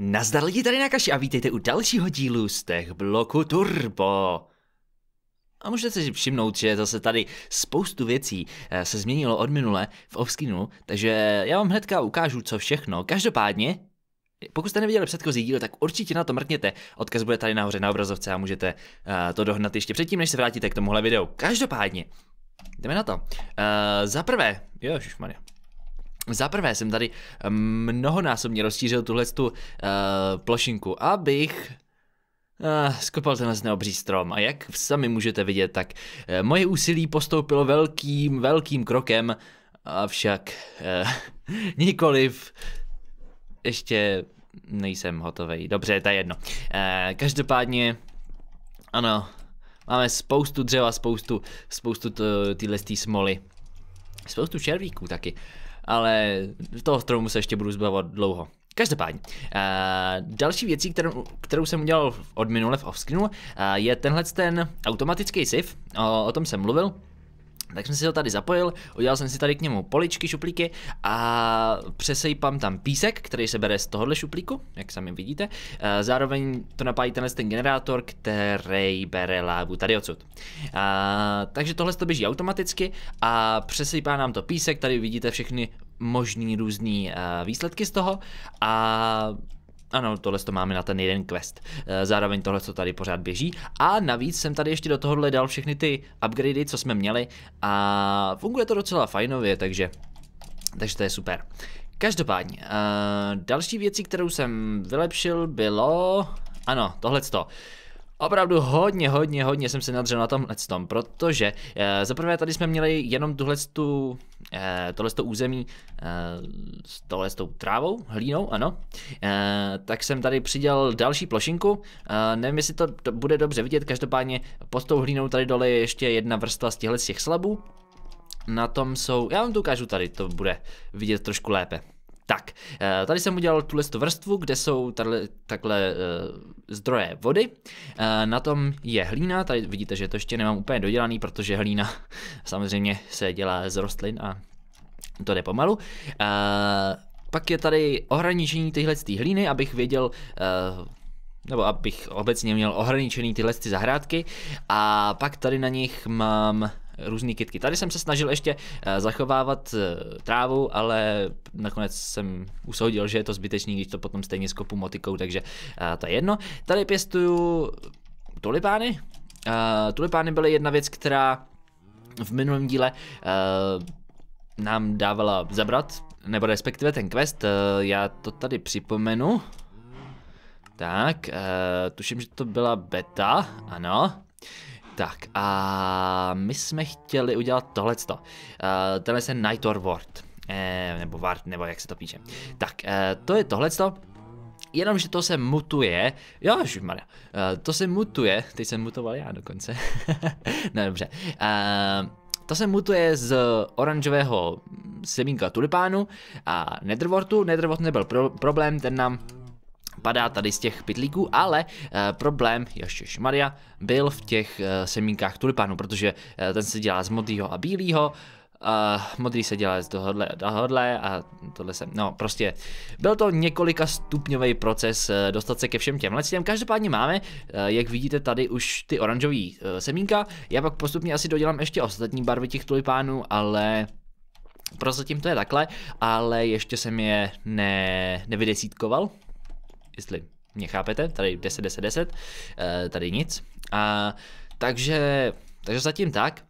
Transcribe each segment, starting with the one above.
Nazdar lidi tady na kaši a vítejte u dalšího dílu z těch bloku Turbo. A můžete si všimnout, že zase tady spoustu věcí eh, se změnilo od minule v offscreenu, takže já vám hnedka ukážu, co všechno. Každopádně, pokud jste neviděli předchozí díl, tak určitě na to mrkněte. Odkaz bude tady nahoře na obrazovce a můžete eh, to dohnat ještě předtím, než se vrátíte k tomuhle videu. Každopádně, jdeme na to. Uh, Za prvé, jo, šušmaria. Za prvé jsem tady eh, mnohonásobně rozšířil tuhle tu uh, eh, plošinku, abych Uh, skopal tenhle neobří strom a jak sami můžete vidět, tak uh, moje úsilí postoupilo velkým, velkým krokem, avšak uh, nikoliv ještě nejsem hotový. Dobře, to je jedno. Uh, každopádně, ano, máme spoustu dřeva, spoustu, spoustu téhle smoly. Spoustu červíků taky ale toho stromu se ještě budu zbavovat dlouho. Každopádně, uh, další věcí, kterou, kterou jsem udělal od minule v offscreenu, uh, je tenhle ten automatický SIF, o, o tom jsem mluvil. Tak jsem si ho tady zapojil, udělal jsem si tady k němu poličky, šuplíky a přesejpám tam písek, který se bere z tohohle šuplíku, jak sami vidíte. Zároveň to napájí tenhle ten generátor, který bere lávu tady odsud. A, takže tohle to běží automaticky a přesejpá nám to písek, tady vidíte všechny možný různý výsledky z toho a ano, tohle to máme na ten jeden quest. Eh, zároveň tohle to tady pořád běží. A navíc jsem tady ještě do tohohle dal všechny ty upgradey, co jsme měli. A funguje to docela fajnově, takže, takže to je super. Každopádně, uh, další věcí, kterou jsem vylepšil, bylo... Ano, tohleto opravdu hodně, hodně, hodně jsem se nadřel na tomhle tom, protože e, zaprvé tady jsme měli jenom tuhle tu, e, eh, tohle území e, s tohle tou trávou, hlínou, ano, E, tak jsem tady přidělal další plošinku, e, nevím, jestli to do, bude dobře vidět, každopádně pod tou hlínou tady dole je ještě jedna vrstva z těchto těch slabů, na tom jsou, já vám to ukážu tady, to bude vidět trošku lépe. Tak, eh, tady jsem udělal tuhle vrstvu, kde jsou tady, takhle eh, zdroje vody. Eh, na tom je hlína, tady vidíte, že to ještě nemám úplně dodělaný, protože hlína samozřejmě se dělá z rostlin a to jde pomalu. Pak je tady ohraničení tyhle hlíny, abych věděl, nebo abych obecně měl ohraničený tyhle zahrádky a pak tady na nich mám různé kitky. Tady jsem se snažil ještě eh, zachovávat eh, trávu, ale nakonec jsem usoudil, že je to zbytečný, když to potom stejně skopu motikou, takže eh, to je jedno. Tady pěstuju tulipány. Tulipány byly jedna věc, která v minulém díle nám dávala zabrat, nebo respektive ten quest, já to tady připomenu. Tak, tuším, že to byla beta, ano. Tak a my jsme chtěli udělat tohleto. Uh, tenhle je Or Ward. Eh, nebo Ward, nebo jak se to píše. Tak, eh, to je tohleto. Jenomže to se mutuje, jo, Maria, uh, eh, to se mutuje, teď jsem mutoval já dokonce, no dobře, uh, to se mutuje z oranžového semínka tulipánu a netherwortu, netherwort nebyl pro problém, ten nám padá tady z těch pytlíků, ale e, problém, ještě Maria, byl v těch e, semínkách tulipánu, protože e, ten se dělá z modrýho a bílého, Uh, modrý se dělá z tohohle a tohohle a tohle se, no prostě byl to několika stupňový proces uh, dostat se ke všem těm těm. Každopádně máme, uh, jak vidíte tady už ty oranžový uh, semínka, já pak postupně asi dodělám ještě ostatní barvy těch tulipánů, ale prozatím to je takhle, ale ještě jsem je ne, nevydesítkoval, jestli mě chápete, tady 10, 10, 10, tady nic. A, takže, takže zatím tak,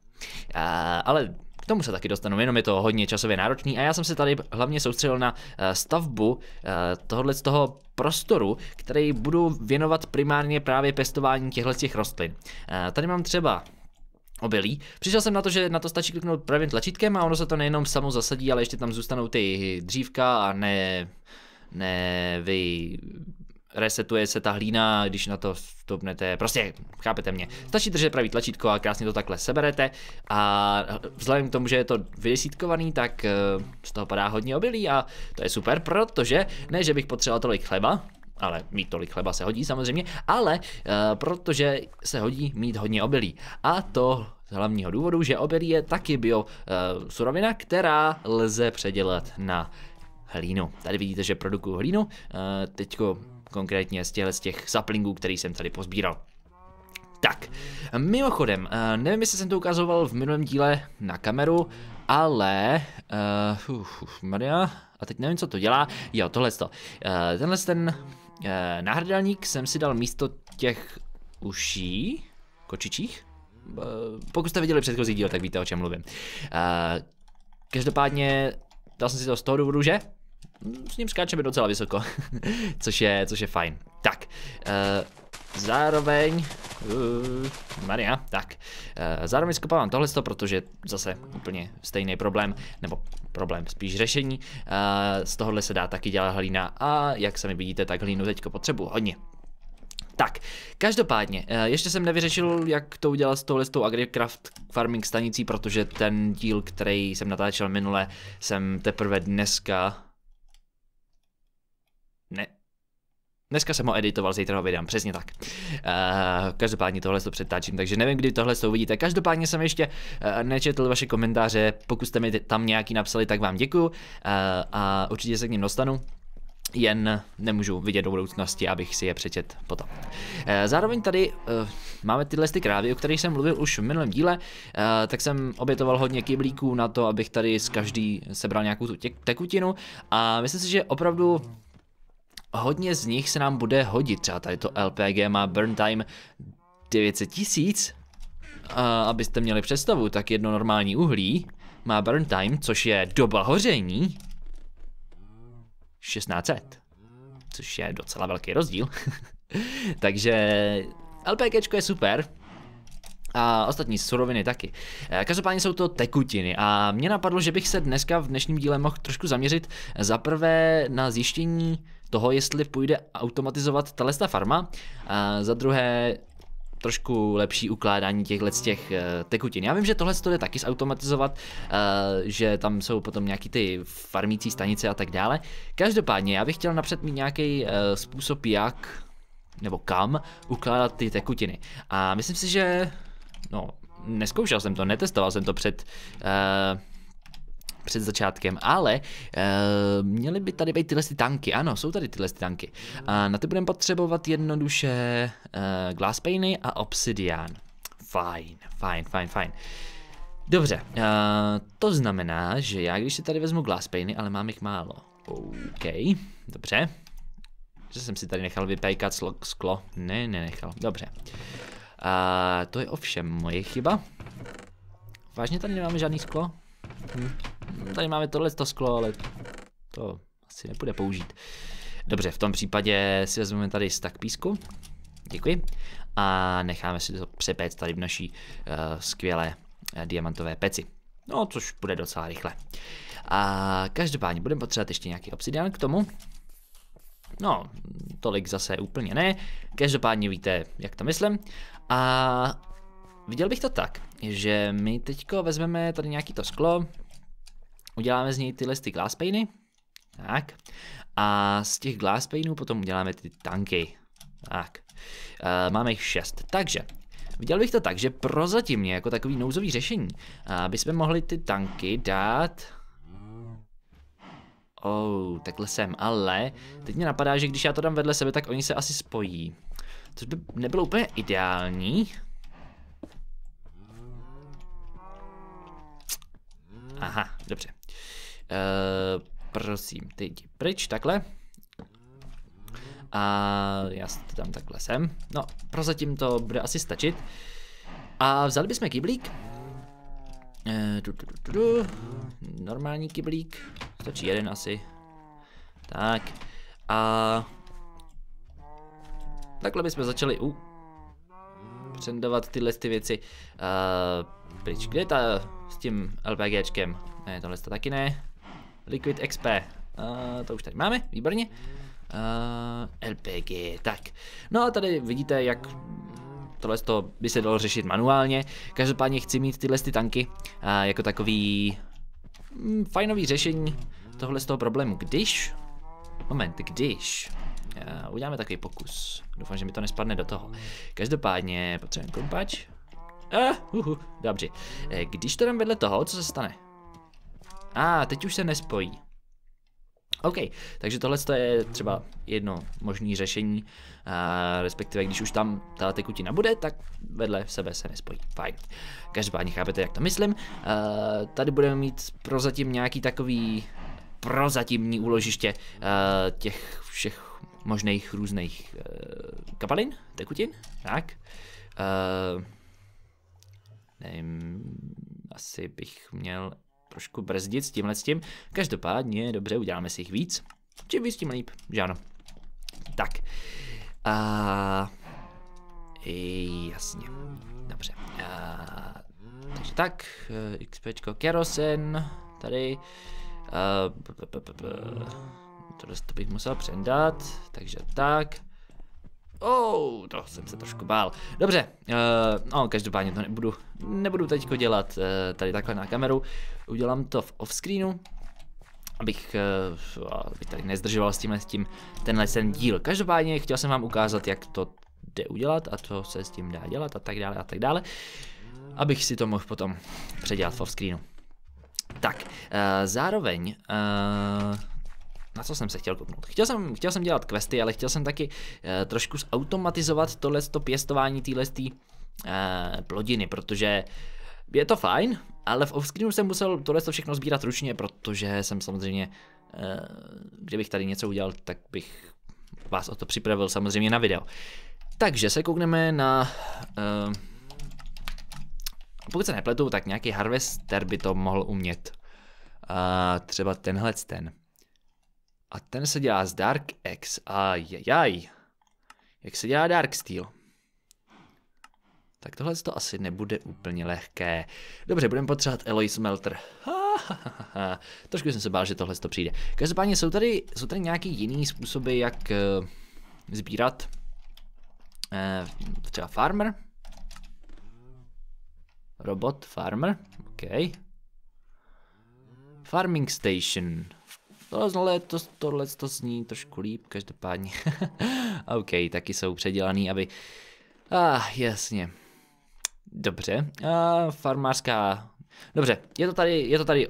a, ale k tomu se taky dostanu, jenom je to hodně časově náročný a já jsem se tady hlavně soustředil na eh, stavbu eh, tohohle z toho prostoru, který budu věnovat primárně právě pestování těchto těch rostlin. Eh, tady mám třeba obilí. Přišel jsem na to, že na to stačí kliknout pravým tlačítkem a ono se to nejenom samo zasadí, ale ještě tam zůstanou ty dřívka a ne nevy resetuje se ta hlína, když na to vstupnete, prostě chápete mě. Stačí držet pravý tlačítko a krásně to takhle seberete a vzhledem k tomu, že je to vydesítkovaný, tak eh, z toho padá hodně obilí a to je super, protože ne, že bych potřeboval tolik chleba, ale mít tolik chleba se hodí samozřejmě, ale eh, protože se hodí mít hodně obilí. A to z hlavního důvodu, že obilí je taky bio eh, surovina, která lze předělat na hlínu. Tady vidíte, že produkuju hlínu, eh, teď konkrétně z, z těch saplingů, který jsem tady pozbíral. Tak, mimochodem, eh, nevím, jestli jsem to ukazoval v minulém díle na kameru, ale... Eh, uh, uf, Maria, a teď nevím, co to dělá. Jo, tohle to. Uh, tenhle ten uh, náhrdelník jsem si dal místo těch uší, kočičích. Uh, pokud jste viděli předchozí díl, tak víte, o čem mluvím. Uh, každopádně dal jsem si to z toho důvodu, že s ním skáčeme docela vysoko, což, je, což je fajn. Tak, uh, zároveň, uh, Maria, tak, uh, zároveň skopávám tohle, protože zase úplně stejný problém, nebo problém, spíš řešení, uh, z tohohle se dá taky dělat hlína a jak sami vidíte, tak hlínu teďko potřebuji hodně. Tak, každopádně, ještě jsem nevyřešil, jak to udělat s touhle s tou AgriCraft farming stanicí, protože ten díl, který jsem natáčel minule, jsem teprve dneska Dneska jsem ho editoval, zítra ho vydám, přesně tak. Uh, každopádně tohle to přetáčím, takže nevím, kdy tohle to uvidíte. Každopádně jsem ještě uh, nečetl vaše komentáře, pokud jste mi tam nějaký napsali, tak vám děkuju uh, a určitě se k ním dostanu jen nemůžu vidět do budoucnosti, abych si je přečet potom. Zároveň tady uh, máme tyhle ty krávy, o kterých jsem mluvil už v minulém díle, uh, tak jsem obětoval hodně kyblíků na to, abych tady z každý sebral nějakou tu tekutinu a myslím si, že opravdu hodně z nich se nám bude hodit. Třeba tady to LPG má burn time 900 tisíc. Abyste měli představu, tak jedno normální uhlí má burn time, což je doba hoření 1600. Což je docela velký rozdíl. Takže LPGčko je super, a ostatní suroviny taky. E, každopádně jsou to tekutiny a mě napadlo, že bych se dneska v dnešním díle mohl trošku zaměřit e, zaprvé na zjištění toho, jestli půjde automatizovat talesta farma, a za druhé trošku lepší ukládání těch z těch e, tekutin. Já vím, že tohle to jde taky zautomatizovat, že tam jsou potom nějaký ty farmící stanice a tak dále. Každopádně já bych chtěl napřed mít nějaký způsob, jak nebo kam ukládat ty tekutiny. A myslím si, že no, neskoušel jsem to, netestoval jsem to před, uh, před začátkem, ale uh, měly by tady být tyhle ty tanky, ano, jsou tady tyhle ty tanky. Uh, na ty budeme potřebovat jednoduše uh, eh, painy a obsidian. Fajn, fajn, fajn, fajn. Dobře, uh, to znamená, že já když si tady vezmu painy, ale mám jich málo. OK, dobře. Že jsem si tady nechal vypékat sklo. Ne, nenechal. Dobře. A to je ovšem moje chyba. Vážně tady nemáme žádný sklo? Hm. Tady máme tohle to sklo, ale to asi nepůjde použít. Dobře, v tom případě si vezmeme tady stack písku. Děkuji. A necháme si to přepéct tady v naší uh, skvělé uh, diamantové peci. No, což bude docela rychle. A každopádně budeme potřebovat ještě nějaký obsidian k tomu. No, tolik zase úplně ne, každopádně víte, jak to myslím. A viděl bych to tak, že my teďko vezmeme tady nějaký to sklo, uděláme z něj tyhle ty glass painy, tak, a z těch glass painů potom uděláme ty tanky, tak. E, máme jich šest, takže Viděl bych to tak, že prozatímně jako takový nouzový řešení, e, aby jsme mohli ty tanky dát Oh, takhle jsem, ale teď mě napadá, že když já to dám vedle sebe, tak oni se asi spojí. Což by nebylo úplně ideální. Aha, dobře. Uh, prosím, teď. pryč, takhle. A já to tam takhle sem. No, prozatím to bude asi stačit. A vzali bychom kyblík du, du, du, du, du. Normální kyblík. Stačí jeden asi. Tak. A... Takhle bychom začali... U přendovat tyhle ty věci. A... pryč, kde je ta s tím LPGčkem? Ne, tohle to taky ne. Liquid XP. A, to už tady máme, výborně. A, LPG, tak. No a tady vidíte, jak tohle to by se dalo řešit manuálně. Každopádně chci mít tyhle ty tanky a jako takový mm, fajnový řešení tohle z toho problému. Když, moment, když, uh, uděláme takový pokus. Doufám, že mi to nespadne do toho. Každopádně potřebujeme kompač. Ah, uhu, dobře. E, když to dám vedle toho, co se stane? A, ah, teď už se nespojí. OK, takže tohle je třeba jedno možné řešení, uh, respektive když už tam ta tekutina bude, tak vedle sebe se nespojí. Fajn. Každopádně chápete, jak to myslím. Uh, tady budeme mít prozatím nějaký takový prozatímní úložiště těch všech možných různých e, kapalin, tekutin, tak. Nevím, asi bych měl trošku brzdit s tímhle s tím. Každopádně, dobře, uděláme si jich víc. Čím víc, tím líp, že ano. Tak. A... jasně. Dobře. A... Takže tak, XPčko kerosen, tady. A... Tohle to bych musel přendat, takže tak. Oh, to jsem se trošku bál. Dobře, uh, no každopádně to nebudu, nebudu teďko dělat uh, tady takhle na kameru. Udělám to v offscreenu, abych, eh, abych tady nezdržoval s tím, s tím tenhle ten díl. Každopádně chtěl jsem vám ukázat, jak to jde udělat a co se s tím dá dělat a tak dále a tak dále, abych si to mohl potom předělat v offscreenu. Tak, eh, zároveň, eh, na co jsem se chtěl kopnout? Chtěl jsem, chtěl jsem dělat questy, ale chtěl jsem taky uh, trošku zautomatizovat tohle pěstování téhle uh, plodiny, protože je to fajn, ale v offscreenu jsem musel tohle to všechno sbírat ručně, protože jsem samozřejmě, eh, kdybych tady něco udělal, tak bych vás o to připravil samozřejmě na video. Takže se koukneme na, uh, pokud se nepletu, tak nějaký harvester by to mohl umět. Uh, třeba tenhle ten. A ten se dělá z Dark X. jaj, Jak se dělá Dark Steel? Tak tohle to asi nebude úplně lehké. Dobře, budeme potřebovat Eloise Melter. Ha, ha, ha, ha. Trošku jsem se bál, že tohle to přijde. Každopádně jsou tady, jsou tady nějaký jiný způsoby, jak uh, sbírat. Uh, třeba farmer. Robot, farmer, OK. Farming station. Tohle, to, tohle to zní trošku líp, každopádně. OK, taky jsou předělaný, aby... Ah, jasně. Dobře, a farmářská... Dobře, je to, tady, je to tady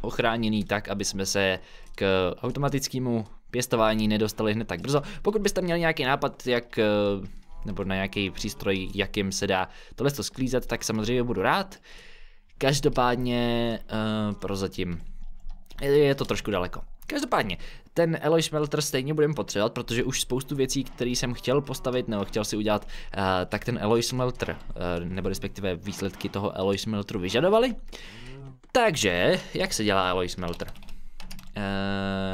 ochráněný tak, aby jsme se k automatickému pěstování nedostali hned tak brzo. Pokud byste měli nějaký nápad, jak eh, nebo na nějaký přístroj, jakým se dá tohle to sklízet, tak samozřejmě budu rád. Každopádně uh, prozatím je to trošku daleko. Každopádně, ten Eloy Smelter stejně budeme potřebovat, protože už spoustu věcí, které jsem chtěl postavit nebo chtěl si udělat, uh, tak ten Eloy Smelter, uh, eh, nebo respektive výsledky toho Eloy Smelteru vyžadovali. Takže, jak se dělá Eloy Smelter? Uh,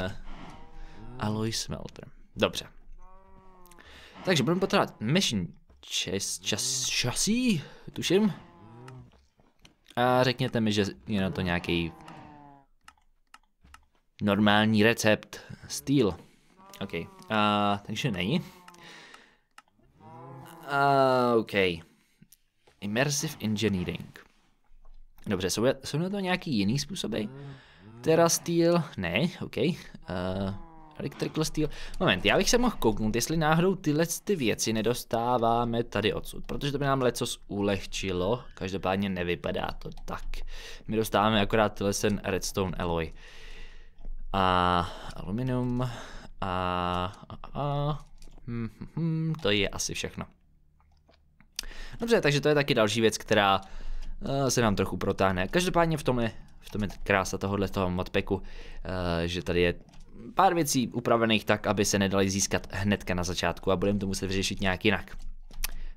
eh, Eloy Smelter. Dobře. Takže budeme potřebovat machine čas, čas, časí, tuším. A řekněte mi, že je na to nějaký Normální recept. Steel. OK. Uh, takže není. Uh, OK. Immersive Engineering. Dobře, jsou, jsou na to nějaký jiný způsoby? Terra Steel? Ne, OK. Uh, Electrical Steel. Moment, já bych se mohl kouknout, jestli náhodou tyhle ty věci nedostáváme tady odsud, protože to by nám lecos ulehčilo, každopádně nevypadá to tak. My dostáváme akorát tyhle ten redstone alloy a aluminium a, a, a hm, hm, hm, to je asi všechno. Dobře, takže to je taky další věc, která uh, se nám trochu protáhne. Každopádně v tom je, v tom je krása tohohle toho modpacku, uh, eh, že tady je pár věcí upravených tak, aby se nedali získat hnedka na začátku a budeme to muset vyřešit nějak jinak.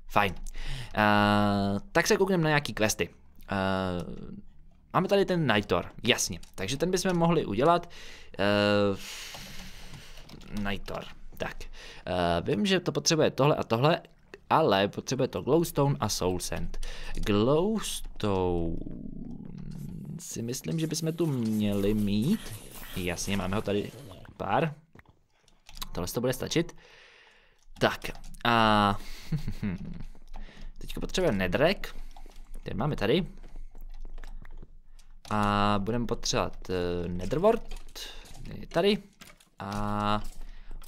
Fajn. Uh, tak se koukneme na nějaký questy. Uh, Máme tady ten Nightor, jasně. Takže ten bychom mohli udělat. Uh, eh, Nightor, tak. Uh, vím, že to potřebuje tohle a tohle, ale potřebuje to Glowstone a Soul Sand. Glowstone si myslím, že bychom tu měli mít. Jasně, máme ho tady pár. Tohle to bude stačit. Tak, a... Teď potřebujeme nedrek. Ten máme tady. A budeme potřebovat uh, eh, netherwort, Tady. A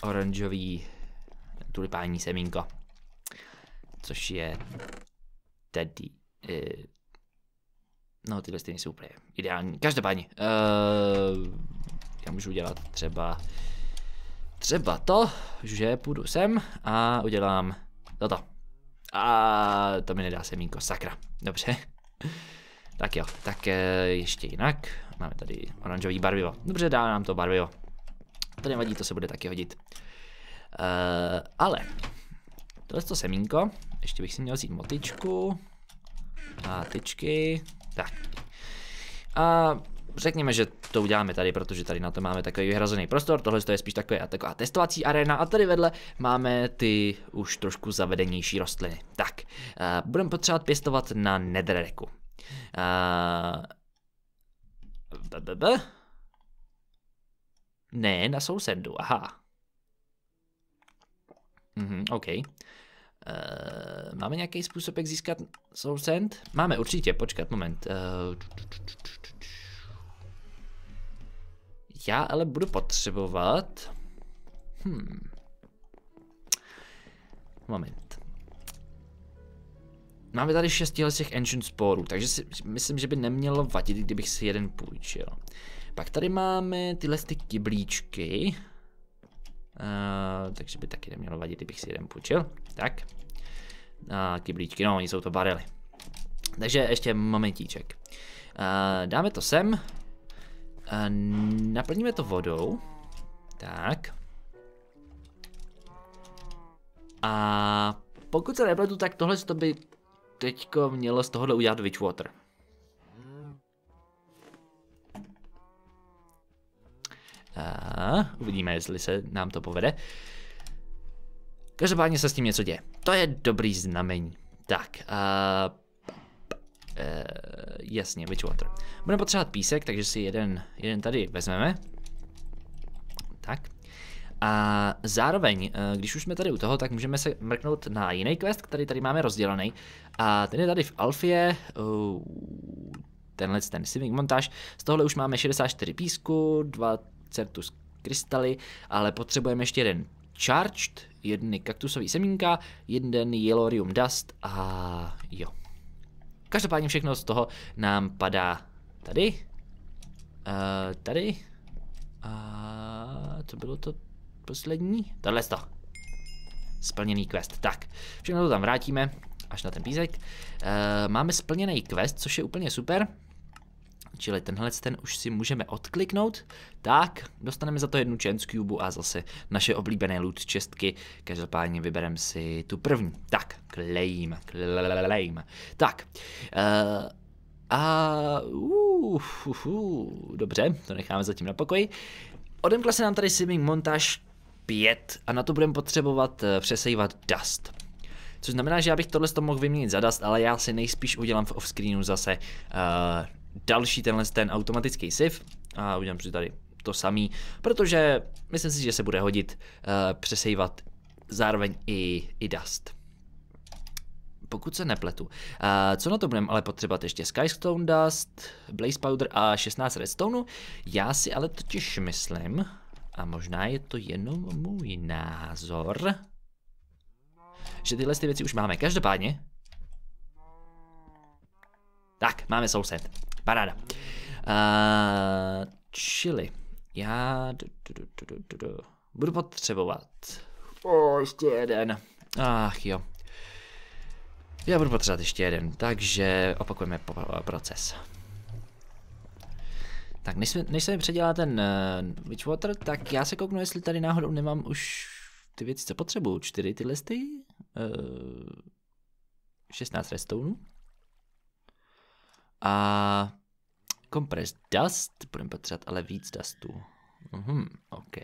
oranžový tulipání semínko. Což je tedy... Uh, no, tyhle stejně jsou úplně ideální. Každopádně, uh, já můžu udělat třeba... Třeba to, že půjdu sem a udělám toto. A to mi nedá semínko, sakra. Dobře. Tak jo, tak eh, ještě jinak. Máme tady oranžový barvivo. Dobře, dá nám to barvivo. To nevadí, to se bude taky hodit. Uh, ale, tohle je to semínko, ještě bych si měl vzít motičku a tyčky, tak. A řekněme, že to uděláme tady, protože tady na to máme takový vyhrazený prostor, tohle je spíš takové, taková testovací arena a tady vedle máme ty už trošku zavedenější rostliny. Tak, uh, budeme potřebovat pěstovat na nedreku. A... b -b -b. Ne, na sousedu, aha. Mhm, OK. Uh, máme nějaký způsob, jak získat sousend? Máme určitě, počkat moment. Uh, já ale budu potřebovat... Hmm. Moment. Máme tady z těch engine sporů, takže si myslím, že by nemělo vadit, kdybych si jeden půjčil. Pak tady máme tyhle ty kyblíčky. Uh, takže by taky nemělo vadit, kdybych si jeden půjčil. Tak. uh, kyblíčky, no, oni jsou to barely. Takže ještě momentíček. Uh, dáme to sem. Uh, naplníme to vodou. Tak. A pokud se nepletu, tak tohle to by teďko mělo z tohohle udělat Witchwater. A eh, uvidíme, jestli se nám to povede. Každopádně se s tím něco děje. To je dobrý znamení. Tak, uh, uh, jasně, Witchwater. Budeme potřebovat písek, takže si jeden, jeden tady vezmeme. Tak. A zároveň, eh, když už jsme tady u toho, tak můžeme se mrknout na jiný quest, který tady máme rozdělený. A ten je tady v Alfie. tenhle ten Simic montáž. Z tohle už máme 64 písku, 2 Certus krystaly, ale potřebujeme ještě jeden Charged, jedny kaktusový semínka, jeden Yellorium Dust a jo. Každopádně všechno z toho nám padá tady, uh, tady, a uh, to bylo to poslední, tohle to. Splněný quest, tak. Všechno to tam vrátíme, až na ten písek. E, máme splněný quest, což je úplně super. Čili tenhle ten už si můžeme odkliknout. Tak, dostaneme za to jednu chance cube a zase naše oblíbené loot čestky. Každopádně vybereme si tu první. Tak, claim, claim. Tak, e, a uh, uh, uh, dobře, to necháme zatím na pokoji. Odemkla se nám tady Simming montáž 5 a na to budeme potřebovat eh, přesejvat dust. Což znamená, že já bych tohle mohl vyměnit za dust, ale já si nejspíš udělám v offscreenu zase uh, další tenhle ten automatický sif a udělám si tady to samý, protože myslím si, že se bude hodit uh, přesejvat zároveň i, i dust pokud se nepletu. Uh, co na to budeme ale potřebovat ještě? Skystone Dust, Blaze Powder a 16 Redstoneů. Já si ale totiž myslím, a možná je to jenom můj názor, že tyhle ty věci už máme. Každopádně. Tak, máme soused. Paráda. Uh, čili já du, du, du, budu potřebovat. O, ještě jeden. Ach jo. Já budu potřebovat ještě jeden, takže opakujeme eh, proces. Tak než se, než se mi předělá ten uh, Witchwater, tak já se kouknu, jestli tady náhodou nemám už ty věci, co potřebuju. Čtyři ty listy, uh, eh, 16 restounů a compressed dust, budeme potřebovat ale víc dustu. Uhum, OK.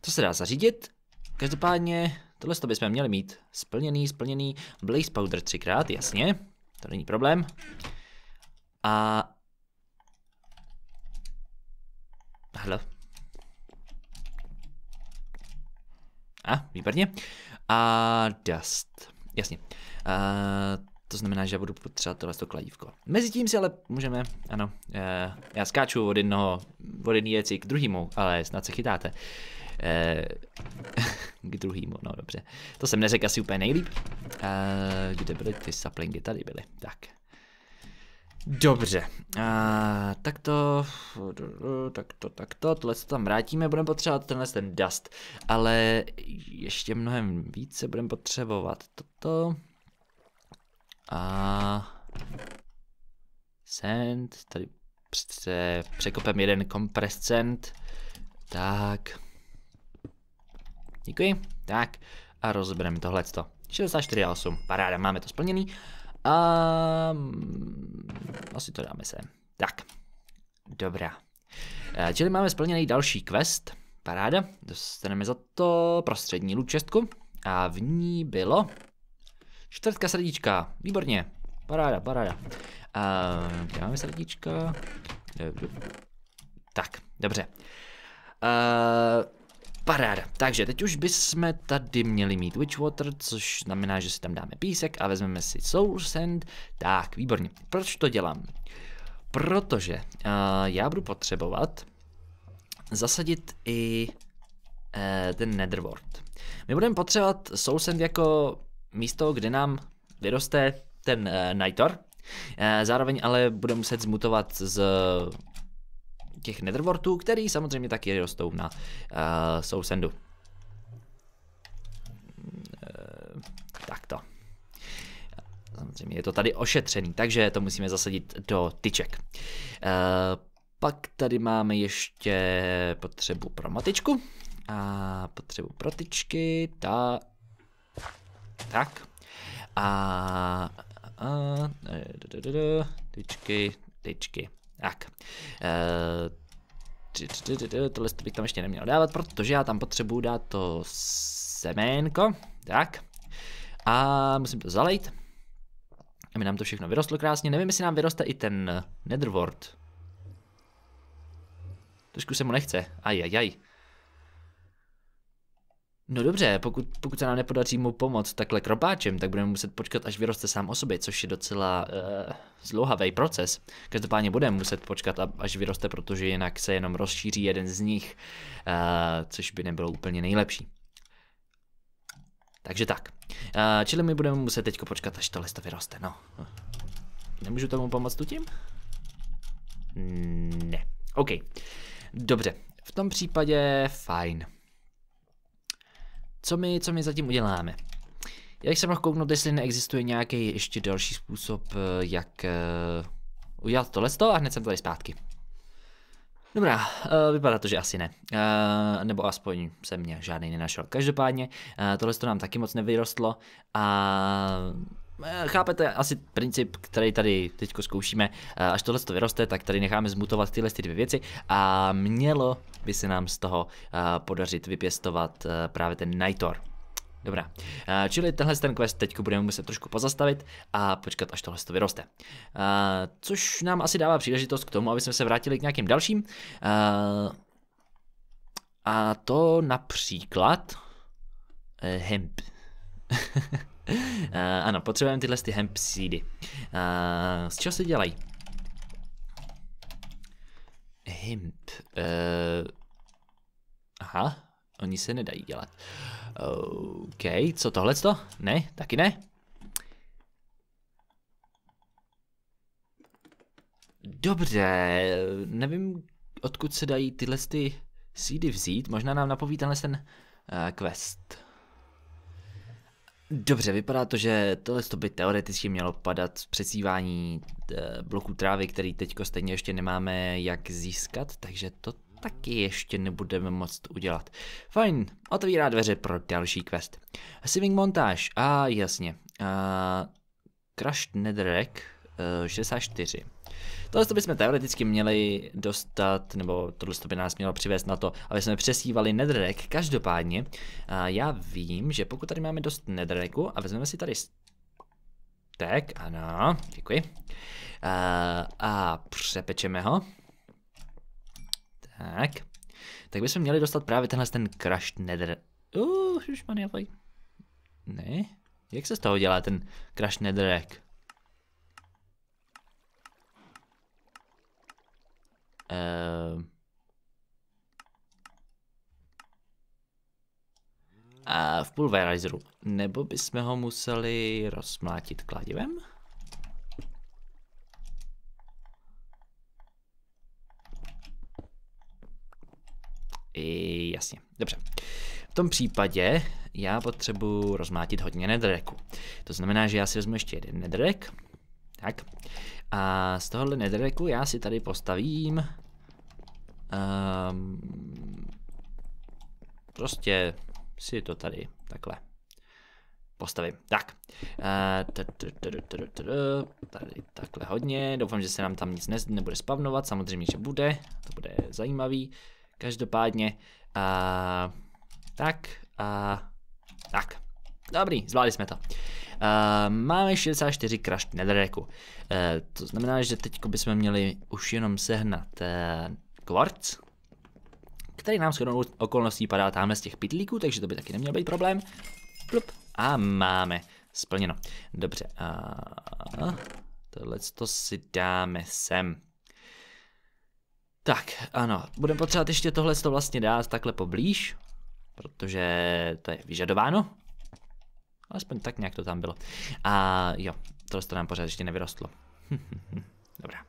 To se dá zařídit. Každopádně tohle to bychom měli mít splněný, splněný. Blaze powder třikrát, jasně. To není problém. A Hello. A, výborně. A dust. Jasně. A, to znamená, že já budu potřebovat tohle to kladívko. Mezitím si ale můžeme, ano, e, já skáču od jednoho, od jedné věci k druhému, ale snad se chytáte. E, k druhému, no dobře. To jsem neřekl asi úplně nejlíp. E, kde byly ty saplingy? Tady byly. Tak. Dobře, uh, tak to, tak to, tak to, tohle se tam vrátíme, budeme potřebovat tenhle ten dust, ale ještě mnohem více budeme potřebovat toto a sand, tady pře překopem jeden kompresent, tak, děkuji, tak a rozebereme tohleto, 64 a 8, paráda, máme to splněný, a mm, asi to dáme se? Tak, dobrá. Eh, čili máme splněný další quest. Paráda, dostaneme za to prostřední lučestku. A v ní bylo čtvrtka srdíčka. Výborně, paráda, paráda. A kde máme srdíčka? Eh, tak, dobře. Uh, Paráda. Takže teď už bychom tady měli mít Witchwater, což znamená, že si tam dáme písek a vezmeme si Soul Sand. Tak, výborně. Proč to dělám? Protože uh, já budu potřebovat zasadit i uh, ten Netherworld. My budeme potřebovat Soul Sand jako místo, kde nám vyroste ten uh, Nightor. Uh, zároveň ale budeme muset zmutovat z těch netherwortů, který samozřejmě taky rostou na uh, sousendu. Uh, takto. Samozřejmě je to tady ošetřený, takže to musíme zasadit do tyček. Uh, pak tady máme ještě potřebu pro matičku a potřebu pro tyčky, ta... Tak. A... a, a tyčky, tyčky. Tak. Eh, tohle bych tam ještě neměl dávat, protože já tam potřebuji dát to seménko. Tak. A musím to zalejt. Aby nám to všechno vyrostlo krásně. Nevím, jestli nám vyroste i ten netherward. Trošku se mu nechce. Ajajaj. Aj, aj. No dobře, pokud, pokud se nám nepodaří mu pomoct takhle kropáčem, tak budeme muset počkat, až vyroste sám o sobě, což je docela uh, eh, zlouhavý proces. Každopádně budeme muset počkat, až vyroste, protože jinak se jenom rozšíří jeden z nich, uh, což by nebylo úplně nejlepší. Takže tak. Uh, čili my budeme muset teď počkat, až to listo vyroste, no. Nemůžu tomu pomoct tu tím? Ne. OK. Dobře. V tom případě fajn co my, co my zatím uděláme? Já jsem mohl kouknout, jestli neexistuje nějaký ještě další způsob, eh, jak uh, udělat tohle a hned jsem tady zpátky. Dobrá, uh, vypadá to, že asi ne. Uh, nebo aspoň jsem mě žádný nenašel. Každopádně, uh, tohle to nám taky moc nevyrostlo a Eh, chápete asi princip, který tady teď zkoušíme. Eh, až tohle to vyroste, tak tady necháme zmutovat tyhle ty dvě věci a mělo by se nám z toho eh, podařit vypěstovat právě ten Nightor. Dobrá, čili tenhle ten quest teď budeme muset trošku pozastavit a počkat, až tohle to vyroste. Což nám asi dává příležitost k tomu, aby jsme se vrátili k nějakým dalším. A to například hemp. Eh, ano, potřebujeme tyhle ty hemp seedy. Uh, z čeho se dělají? Hemp. Uh, aha, oni se nedají dělat. OK, co tohleto? Ne, taky ne. Dobře, nevím, odkud se dají tyhle ty seedy vzít. Možná nám napoví tenhle ten uh, quest. Dobře, vypadá to, že tohle to by teoreticky mělo padat z přesívání eh, bloků trávy, který teďko stejně ještě nemáme jak získat, takže to taky ještě nebudeme moc udělat. Fajn, otevírá dveře pro další quest. Siving montáž, a ah, jasně. Uh, Crushed Netherrack uh, eh, 64. Tohle to bychom teoreticky měli dostat, nebo tohle by nás mělo přivést na to, aby jsme přesývali nedrek. Každopádně, já vím, že pokud tady máme dost nedreku a vezmeme si tady tak ano, děkuji, a, a přepečeme ho, tak, tak bychom měli dostat právě tenhle ten crushed nether. Uh, už Ne, jak se z toho dělá ten crushed netherrack? Uh, uh, v pulverizeru. Nebo bychom ho museli rozmlátit kladivem? I jasně, dobře. V tom případě já potřebuji rozmlátit hodně nedreku. To znamená, že já si vezmu ještě jeden nedrek. Tak. A z tohohle nedreku já si tady postavím Um, prostě si to tady takhle postavím. Tak, eh, tady takhle hodně, doufám, že se nám tam nic nebude spavnovat, samozřejmě, že bude, to bude zajímavý, každopádně, eh, tak, a, eh, tak, dobrý, zvládli jsme to. A, máme 64 krašt netherreku, to znamená, že teď bychom měli už jenom sehnat kvarc, který nám shodnou okolností padá tamhle z těch pitlíků, takže to by taky neměl být problém. Plup. A máme. Splněno. Dobře. A tohle to si dáme sem. Tak, ano. Budeme potřebovat ještě tohle to vlastně dát takhle poblíž, protože to je vyžadováno. Aspoň tak nějak to tam bylo. A jo, tohle to nám pořád ještě nevyrostlo. Dobrá.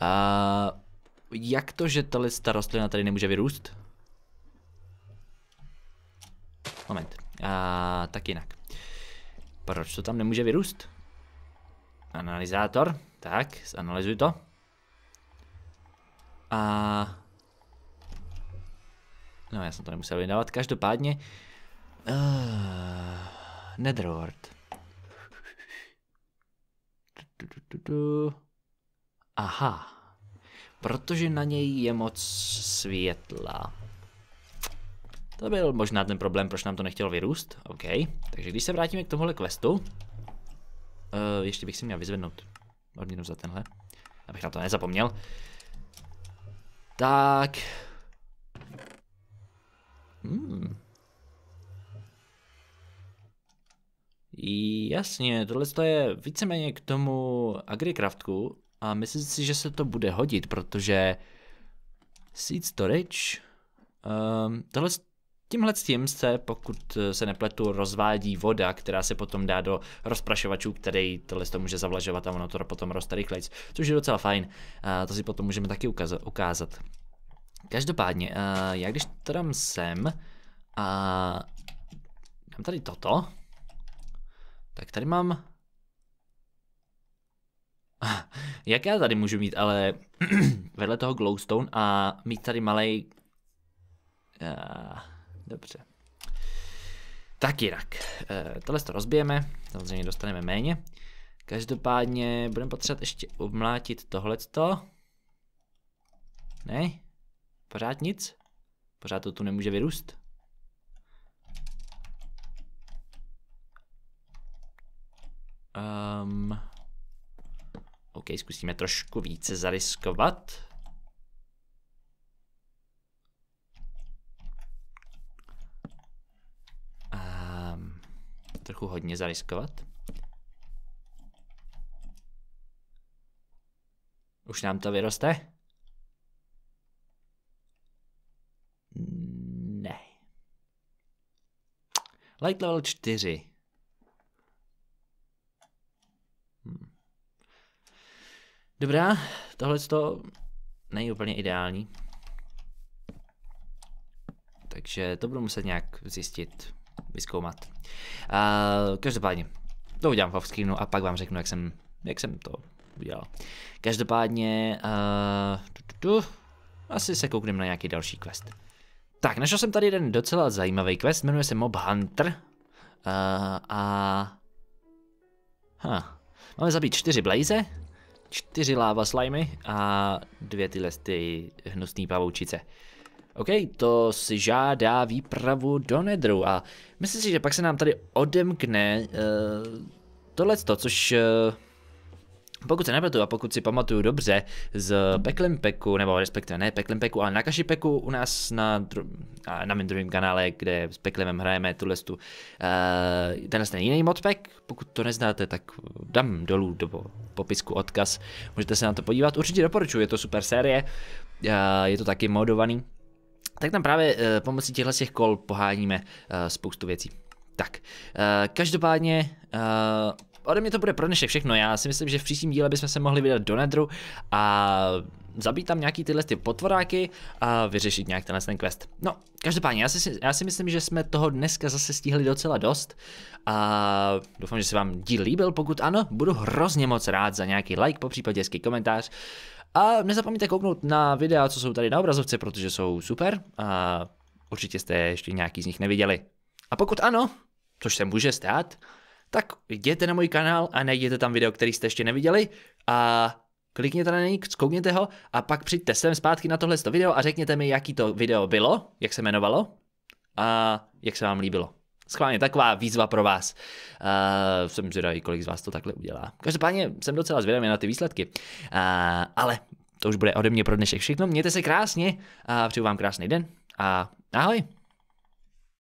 A... Jak to, že tady ta rostlina tady nemůže vyrůst? Moment. A, tak jinak. Proč to tam nemůže vyrůst? Analyzátor. Tak, zanalizuj to. A... No já jsem to nemusel vydávat, každopádně... Uh, Netherworld. Aha protože na něj je moc světla. To byl možná ten problém, proč nám to nechtělo vyrůst. OK, takže když se vrátíme k tomuhle questu, uh, ještě bych si měl vyzvednout odměnu za tenhle, abych na to nezapomněl. Tak. Hmm. Jasně, tohle je víceméně k tomu Agricraftku, a myslím si, že se to bude hodit, protože Seed Storage, um, tohle, tímhle s tím se, pokud se nepletu, rozvádí voda, která se potom dá do rozprašovačů, který tohle to může zavlažovat a ono to potom roste rychleji, což je docela fajn. A to si potom můžeme taky ukázat. Každopádně, uh, já když to dám sem a dám tady toto, tak tady mám Jak já tady můžu mít, ale vedle toho glowstone a mít tady malej... Uh, dobře. Tak jinak. Uh, tohle to rozbijeme, samozřejmě dostaneme méně. Každopádně budeme potřebovat ještě obmlátit tohleto. Ne? Pořád nic? Pořád to tu nemůže vyrůst? Um... OK, zkusíme trošku více zariskovat. Um, trochu hodně zariskovat. Už nám to vyroste? Ne. Light level 4. Dobrá, tohle to není úplně ideální. Takže to budu muset nějak zjistit, vyzkoumat. A, každopádně, to udělám v screenu a pak vám řeknu, jak jsem, jak jsem to udělal. Každopádně, uh, tu, tu, asi se koukneme na nějaký další quest. Tak, našel jsem tady jeden docela zajímavý quest, jmenuje se Mob Hunter. Uh, a... Huh. Máme zabít čtyři blaze, čtyři láva slimy a dvě tyhle ty hnusné pavoučice. OK, to si žádá výpravu do nedru a myslím si, že pak se nám tady odemkne uh, tohleto, což uh, pokud se nepletu a pokud si pamatuju dobře, z peku nebo respektive ne peku ale na peku u nás na, na mém druhém kanále, kde s Peklimem hrajeme tuhle stu, uh, eh, tenhle ten jiný modpack, pokud to neznáte, tak dám dolů do popisku odkaz, můžete se na to podívat, určitě doporučuji, je to super série, uh, je to taky modovaný, tak tam právě uh, pomocí těchto těch kol poháníme uh, spoustu věcí. Tak, uh, každopádně uh, ode mě to bude pro dnešek všechno. Já si myslím, že v příštím díle bychom se mohli vydat do nedru a zabít tam nějaký tyhle ty potvoráky a vyřešit nějak tenhle ten quest. No, každopádně, já si, já si myslím, že jsme toho dneska zase stihli docela dost a doufám, že se vám díl líbil, pokud ano, budu hrozně moc rád za nějaký like, po případě hezký komentář a nezapomeňte kouknout na videa, co jsou tady na obrazovce, protože jsou super a určitě jste ještě nějaký z nich neviděli. A pokud ano, což se může stát, tak jděte na můj kanál a najděte tam video, který jste ještě neviděli a klikněte na něj, zkoukněte ho a pak přijďte sem zpátky na tohle video a řekněte mi, jaký to video bylo, jak se jmenovalo a jak se vám líbilo. Schválně taková výzva pro vás. Uh, jsem zvědavý, kolik z vás to takhle udělá. Každopádně jsem docela zvědavý na ty výsledky. Uh, ale to už bude ode mě pro dnešek všechno. Mějte se krásně a přeju vám krásný den a ahoj.